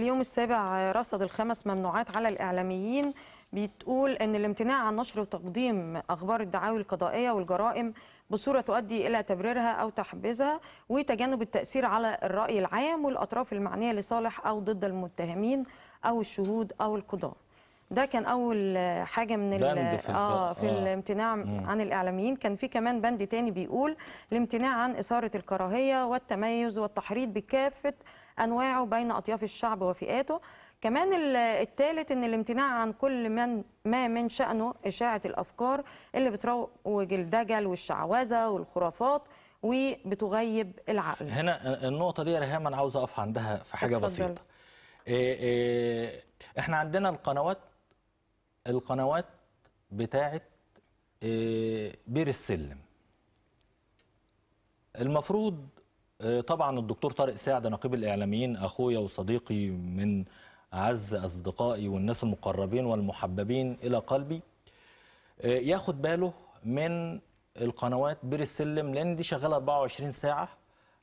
اليوم السابع رصد الخمس ممنوعات على الإعلاميين بتقول أن الامتناع عن نشر وتقديم أخبار الدعاوي القضائية والجرائم بصورة تؤدي إلى تبريرها أو تحبيزها وتجنب التأثير على الرأي العام والأطراف المعنية لصالح أو ضد المتهمين أو الشهود أو القضاة ده كان اول حاجه من بند في آه،, اه في آه. الامتناع مم. عن الاعلاميين كان في كمان بند تاني بيقول الامتناع عن اثاره الكراهيه والتميز والتحريض بكافه انواعه بين اطياف الشعب وفئاته كمان الثالث ان الامتناع عن كل من ما من شانه اشاعه الافكار اللي بتروج الدجل والشعوذه والخرافات وبتغيب العقل هنا النقطه دي رهام انا عاوز اقف عندها في حاجه بسيطه إيه إيه احنا عندنا القنوات القنوات بتاعه آه، بير السلم المفروض آه، طبعا الدكتور طارق سعد نقيب الاعلاميين اخويا وصديقي من اعز اصدقائي والناس المقربين والمحببين الى قلبي آه، ياخد باله من القنوات بير السلم لان دي شغاله 24 ساعه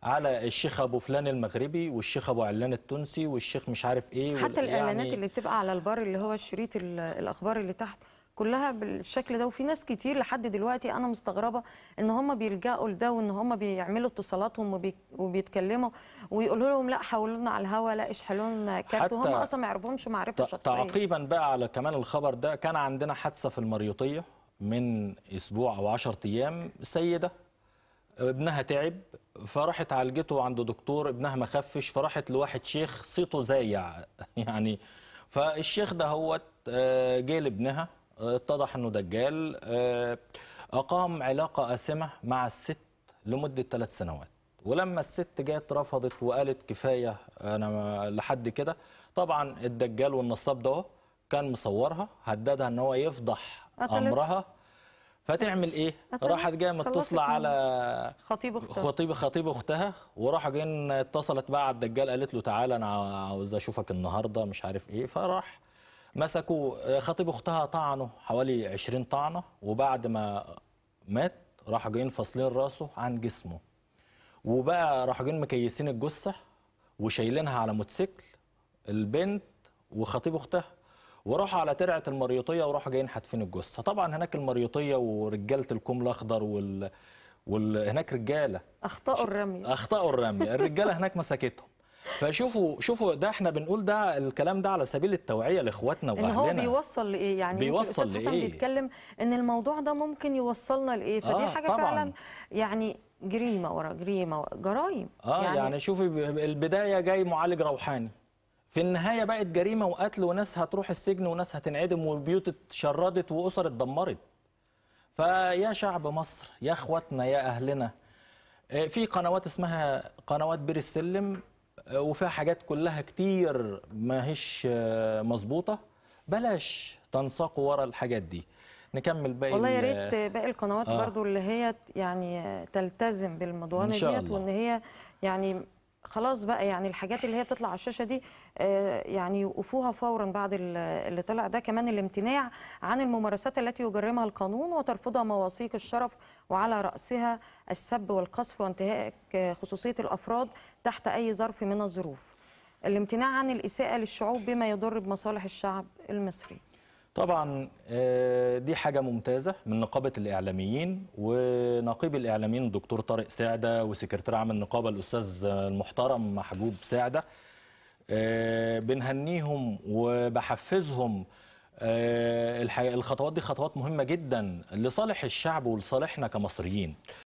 على الشيخ ابو فلان المغربي والشيخ ابو علان التونسي والشيخ مش عارف ايه حتى الاعلانات يعني... اللي بتبقى على البار اللي هو الشريط الاخبار اللي تحت كلها بالشكل ده وفي ناس كتير لحد دلوقتي انا مستغربه ان هم بيلجأوا لده وان هم بيعملوا اتصالاتهم وبيتكلموا ويقولوا لهم لا حولوا لنا على الهوا لا اشحلوا لنا كارت وهم اصلا ما يعرفوهمش معرفه شخصيه تعقيبا بقى على كمان الخبر ده كان عندنا حادثه في المريوطيه من اسبوع او 10 ايام سيده ابنها تعب فراحت عالجته عند دكتور ابنها ما خفش فراحت لواحد شيخ صيته زايع يعني فالشيخ ده هو آه، جه لابنها آه، اتضح انه دجال آه، اقام علاقه قاسمه مع الست لمده ثلاث سنوات ولما الست جت رفضت وقالت كفايه انا لحد كده طبعا الدجال والنصاب ده كان مصورها هددها ان هو يفضح امرها فتعمل ايه راحت جايه متصله على خطيب اختها خطيب خطيب اختها وراحوا جايين اتصلت بقى على الدجال قالت له تعالى انا عاوز اشوفك النهارده مش عارف ايه فراح مسكوا خطيب اختها طعنه حوالي 20 طعنه وبعد ما مات راحوا جايين فاصلين راسه عن جسمه وبقى راحوا جايين مكيسين الجثه وشايلينها على موتوسيكل البنت وخطيب اختها وراح على ترعه المريوطيه وراح جايين حاتفين الجثه طبعا هناك المريوطيه ورجاله الكوم الاخضر وال... وال... هناك رجاله اخطاوا الرمي اخطاوا الرمي الرجاله هناك مسكتهم فشوفوا شوفوا ده احنا بنقول ده الكلام ده على سبيل التوعيه لاخواتنا واهلنا ان هو بيوصل لايه يعني بيوصل لايه بيتكلم ان الموضوع ده ممكن يوصلنا لايه فدي آه حاجه طبعًا. فعلا يعني جريمه ورا جريمه جرايم اه يعني, يعني شوفي البدايه جاي معالج روحاني في النهايه بقت جريمه وقتل وناس هتروح السجن وناس هتنعدم وبيوت اتشردت واسر اتدمرت فيا شعب مصر يا اخواتنا يا اهلنا آه، في قنوات اسمها قنوات بير السلم آه، وفيها حاجات كلها كتير ماهيش آه، مظبوطه بلاش تنساقوا ورا الحاجات دي نكمل باقي والله يا ريت باقي القنوات آه. برضو اللي هي يعني تلتزم بالمضوانه ديت وان هي يعني خلاص بقى يعني الحاجات اللي هي بتطلع على الشاشه دي آه، يعني يوقفوها فورا بعد اللي طلع ده كمان الامتناع عن الممارسات التي يجرمها القانون وترفضها مواثيق الشرف وعلى رأسها السب والقصف وانتهاك خصوصية الأفراد تحت أي ظرف من الظروف الامتناع عن الإساءة للشعوب بما يضر بمصالح الشعب المصري طبعا آه، دي حاجة ممتازة من نقابة الإعلاميين ونقيب الإعلاميين الدكتور طارق ساعدة وسكرتير عام النقابة الأستاذ المحترم محجوب ساعدة آه، بنهنيهم وبحفزهم آه، الخطوات دي خطوات مهمة جدا لصالح الشعب ولصالحنا كمصريين